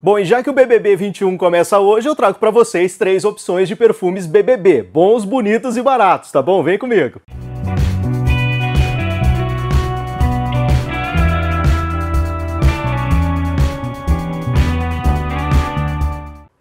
Bom, e já que o BBB 21 começa hoje, eu trago para vocês três opções de perfumes BBB, bons, bonitos e baratos, tá bom? Vem comigo.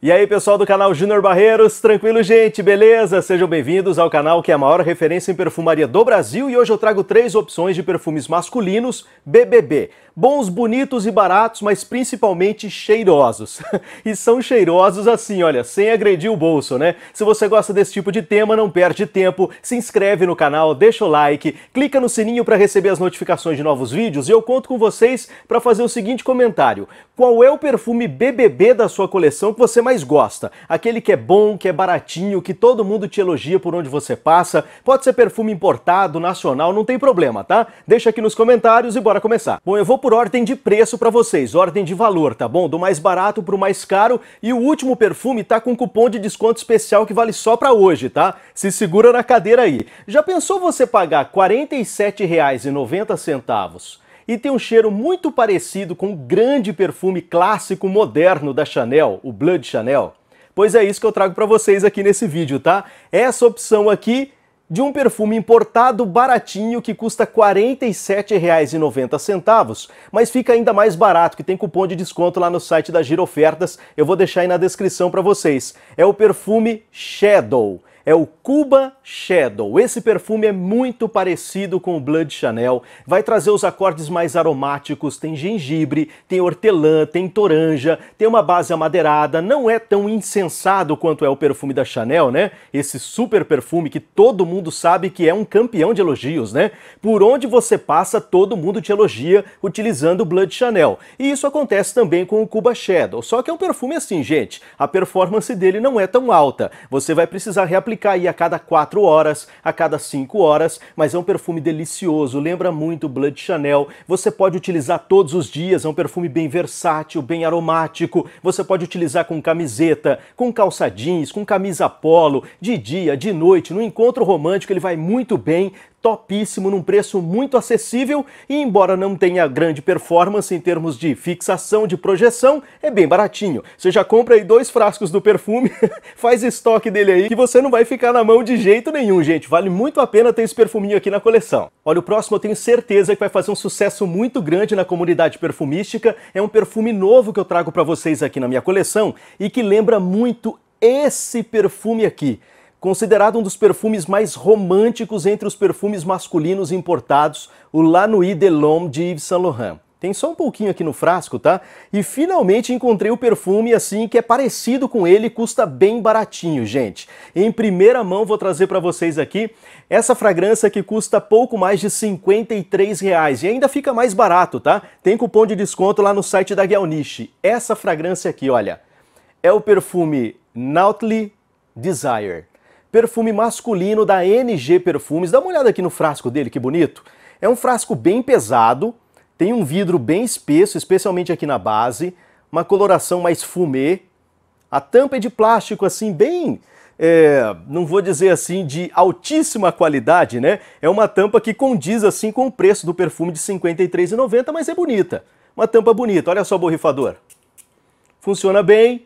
E aí, pessoal do canal Júnior Barreiros, tranquilo, gente? Beleza? Sejam bem-vindos ao canal que é a maior referência em perfumaria do Brasil e hoje eu trago três opções de perfumes masculinos BBB. Bons, bonitos e baratos, mas principalmente cheirosos. e são cheirosos assim, olha, sem agredir o bolso, né? Se você gosta desse tipo de tema, não perde tempo, se inscreve no canal, deixa o like, clica no sininho para receber as notificações de novos vídeos e eu conto com vocês para fazer o seguinte comentário. Qual é o perfume BBB da sua coleção que você mais gosta? Aquele que é bom, que é baratinho, que todo mundo te elogia por onde você passa? Pode ser perfume importado, nacional, não tem problema, tá? Deixa aqui nos comentários e bora começar. Bom, eu vou por ordem de preço para vocês, ordem de valor, tá bom? Do mais barato para o mais caro e o último perfume tá com cupom de desconto especial que vale só para hoje, tá? Se segura na cadeira aí. Já pensou você pagar R$ 47,90 e tem um cheiro muito parecido com o grande perfume clássico moderno da Chanel, o Blood Chanel? Pois é isso que eu trago para vocês aqui nesse vídeo, tá? Essa opção aqui de um perfume importado baratinho que custa R$ 47,90, mas fica ainda mais barato, que tem cupom de desconto lá no site da Giro Ofertas, eu vou deixar aí na descrição para vocês. É o perfume Shadow é o Cuba Shadow. Esse perfume é muito parecido com o Blood Chanel, vai trazer os acordes mais aromáticos, tem gengibre, tem hortelã, tem toranja, tem uma base amadeirada, não é tão incensado quanto é o perfume da Chanel, né? Esse super perfume que todo mundo sabe que é um campeão de elogios, né? Por onde você passa, todo mundo te elogia utilizando o Blood Chanel. E isso acontece também com o Cuba Shadow, só que é um perfume assim, gente, a performance dele não é tão alta. Você vai precisar reaplicar aplicar aí a cada 4 horas, a cada 5 horas, mas é um perfume delicioso, lembra muito Blood Chanel. Você pode utilizar todos os dias, é um perfume bem versátil, bem aromático. Você pode utilizar com camiseta, com calça jeans, com camisa polo, de dia, de noite, no encontro romântico ele vai muito bem topíssimo num preço muito acessível e embora não tenha grande performance em termos de fixação de projeção, é bem baratinho. Você já compra aí dois frascos do perfume, faz estoque dele aí que você não vai ficar na mão de jeito nenhum, gente. Vale muito a pena ter esse perfuminho aqui na coleção. Olha, o próximo eu tenho certeza que vai fazer um sucesso muito grande na comunidade perfumística. É um perfume novo que eu trago para vocês aqui na minha coleção e que lembra muito esse perfume aqui. Considerado um dos perfumes mais românticos entre os perfumes masculinos importados, o La de l'Homme de Yves Saint Laurent. Tem só um pouquinho aqui no frasco, tá? E finalmente encontrei o perfume assim que é parecido com ele, custa bem baratinho, gente. Em primeira mão vou trazer para vocês aqui essa fragrância que custa pouco mais de 53 reais e ainda fica mais barato, tá? Tem cupom de desconto lá no site da Niche. Essa fragrância aqui, olha, é o perfume Nautly Desire. Perfume masculino da NG Perfumes. Dá uma olhada aqui no frasco dele, que bonito. É um frasco bem pesado, tem um vidro bem espesso, especialmente aqui na base, uma coloração mais fumê. A tampa é de plástico, assim, bem. É, não vou dizer assim de altíssima qualidade, né? É uma tampa que condiz assim com o preço do perfume de R$ 53,90, mas é bonita. Uma tampa bonita, olha só o borrifador. Funciona bem.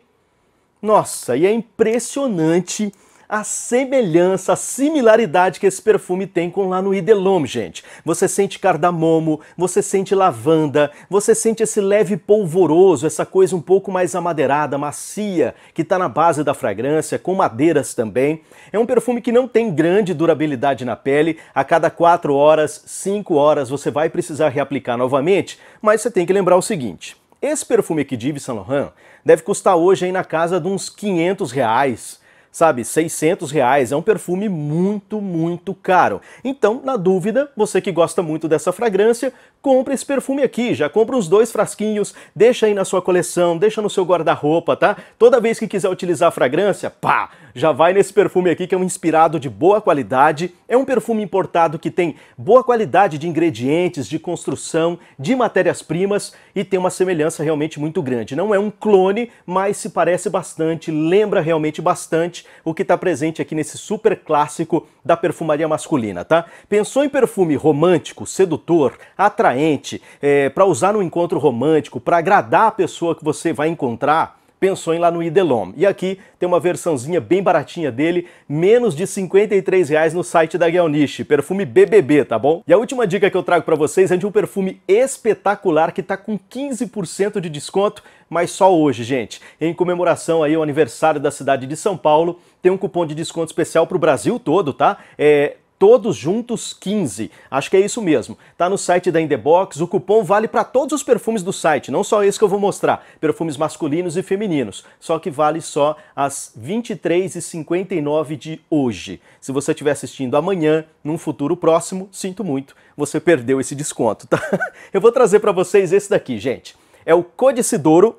Nossa, e é impressionante a semelhança, a similaridade que esse perfume tem com lá no Idelome, gente. Você sente cardamomo, você sente lavanda, você sente esse leve polvoroso, essa coisa um pouco mais amadeirada, macia, que está na base da fragrância, com madeiras também. É um perfume que não tem grande durabilidade na pele, a cada 4 horas, 5 horas você vai precisar reaplicar novamente, mas você tem que lembrar o seguinte, esse perfume aqui de Yves Saint Laurent deve custar hoje aí na casa de uns 500 reais, sabe, 600 reais, é um perfume muito, muito caro. Então, na dúvida, você que gosta muito dessa fragrância, compra esse perfume aqui, já compra uns dois frasquinhos, deixa aí na sua coleção, deixa no seu guarda-roupa, tá? Toda vez que quiser utilizar a fragrância, pá, já vai nesse perfume aqui que é um inspirado de boa qualidade. É um perfume importado que tem boa qualidade de ingredientes, de construção, de matérias-primas e tem uma semelhança realmente muito grande. Não é um clone, mas se parece bastante, lembra realmente bastante o que está presente aqui nesse super clássico da perfumaria masculina, tá? Pensou em perfume romântico, sedutor, atraente, é, eh, para usar no encontro romântico, para agradar a pessoa que você vai encontrar? pensou em lá no Idelom. E aqui tem uma versãozinha bem baratinha dele, menos de 53 reais no site da Gelnish, perfume BBB, tá bom? E a última dica que eu trago para vocês é de um perfume espetacular que tá com 15% de desconto, mas só hoje, gente. Em comemoração aí ao aniversário da cidade de São Paulo, tem um cupom de desconto especial pro Brasil todo, tá? É todos juntos 15. Acho que é isso mesmo. Tá no site da Indebox, o cupom vale para todos os perfumes do site, não só esse que eu vou mostrar, perfumes masculinos e femininos, só que vale só às 23h59 de hoje. Se você estiver assistindo amanhã, num futuro próximo, sinto muito, você perdeu esse desconto, tá? Eu vou trazer para vocês esse daqui, gente. É o Codicidoro,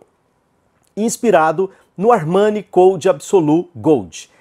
inspirado no Armani Code Absolu Gold.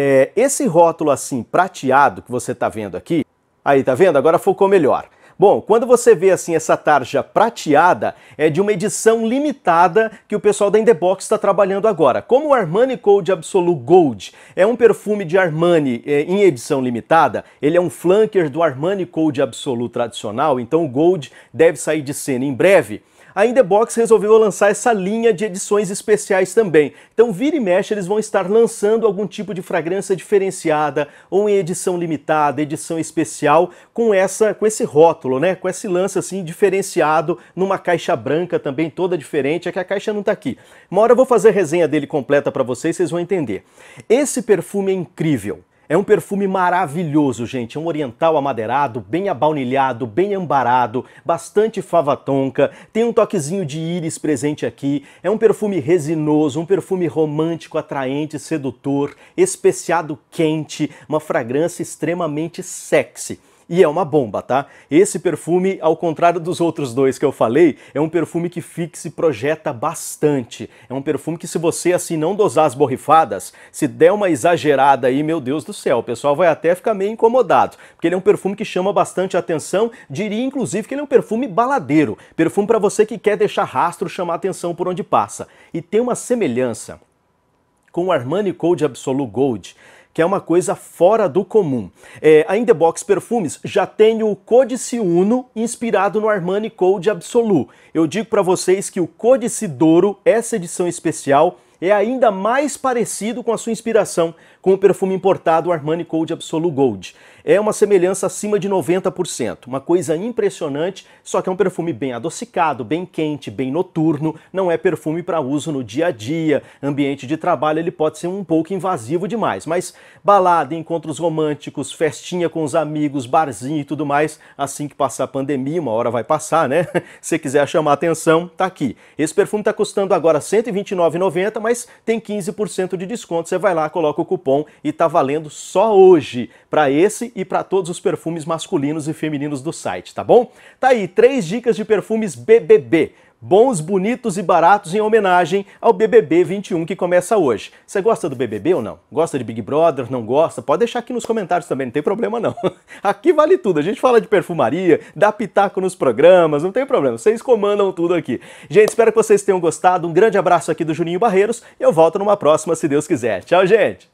É, esse rótulo assim, prateado, que você está vendo aqui, aí tá vendo? Agora focou melhor. Bom, quando você vê assim essa tarja prateada, é de uma edição limitada que o pessoal da Indebox está trabalhando agora. Como o Armani Code Absolute Gold é um perfume de Armani é, em edição limitada, ele é um flanker do Armani Code Absolute tradicional, então o Gold deve sair de cena em breve a Indebox resolveu lançar essa linha de edições especiais também. Então, vira e mexe, eles vão estar lançando algum tipo de fragrância diferenciada, ou em edição limitada, edição especial, com essa, com esse rótulo veículo, né? Com esse lance assim diferenciado, numa caixa branca também toda diferente, é que a caixa não tá aqui. Uma hora eu vou fazer resenha dele completa para vocês, vocês vão entender. Esse perfume é incrível. É um perfume maravilhoso, gente. É um oriental amadeirado, bem abaunilhado, bem ambarado, bastante fava tonka, tem um toquezinho de íris presente aqui. É um perfume resinoso, um perfume romântico, atraente, sedutor, especiado quente, uma fragrância extremamente sexy e é uma bomba, tá? Esse perfume, ao contrário dos outros dois que eu falei, é um perfume que fixa e projeta bastante. É um perfume que se você assim não dosar as borrifadas, se der uma exagerada aí, meu Deus do céu, o pessoal vai até ficar meio incomodado, porque ele é um perfume que chama bastante atenção, diria inclusive que ele é um perfume baladeiro, perfume para você que quer deixar rastro, chamar atenção por onde passa. E tem uma semelhança com o Armani Code Absolute Gold, que é uma coisa fora do comum. É, a Indebox Perfumes já tem o Codice Uno inspirado no Armani Code Absolu. Eu digo para vocês que o Codice Douro, essa edição especial, é ainda mais parecido com a sua inspiração com o perfume importado Armani Code Absolute Gold. É uma semelhança acima de 90%, uma coisa impressionante, só que é um perfume bem adocicado, bem quente, bem noturno, não é perfume para uso no dia a dia, ambiente de trabalho, ele pode ser um pouco invasivo demais, mas balada, encontros românticos, festinha com os amigos, barzinho e tudo mais, assim que passar a pandemia, uma hora vai passar, né? Se quiser chamar atenção, tá aqui. Esse perfume está custando agora R$ 129,90, mas tem 15% de desconto. Você vai lá, coloca o cupom e tá valendo só hoje para esse e para todos os perfumes masculinos e femininos do site, tá bom? Tá aí três dicas de perfumes BBB bons, bonitos e baratos em homenagem ao BBB 21 que começa hoje. Você gosta do BBB ou não? Gosta de Big Brother? Não gosta? Pode deixar aqui nos comentários também, não tem problema não. Aqui vale tudo. A gente fala de perfumaria, dá pitaco nos programas, não tem problema. Vocês comandam tudo aqui. Gente, espero que vocês tenham gostado. Um grande abraço aqui do Juninho Barreiros. Eu volto numa próxima, se Deus quiser. Tchau, gente.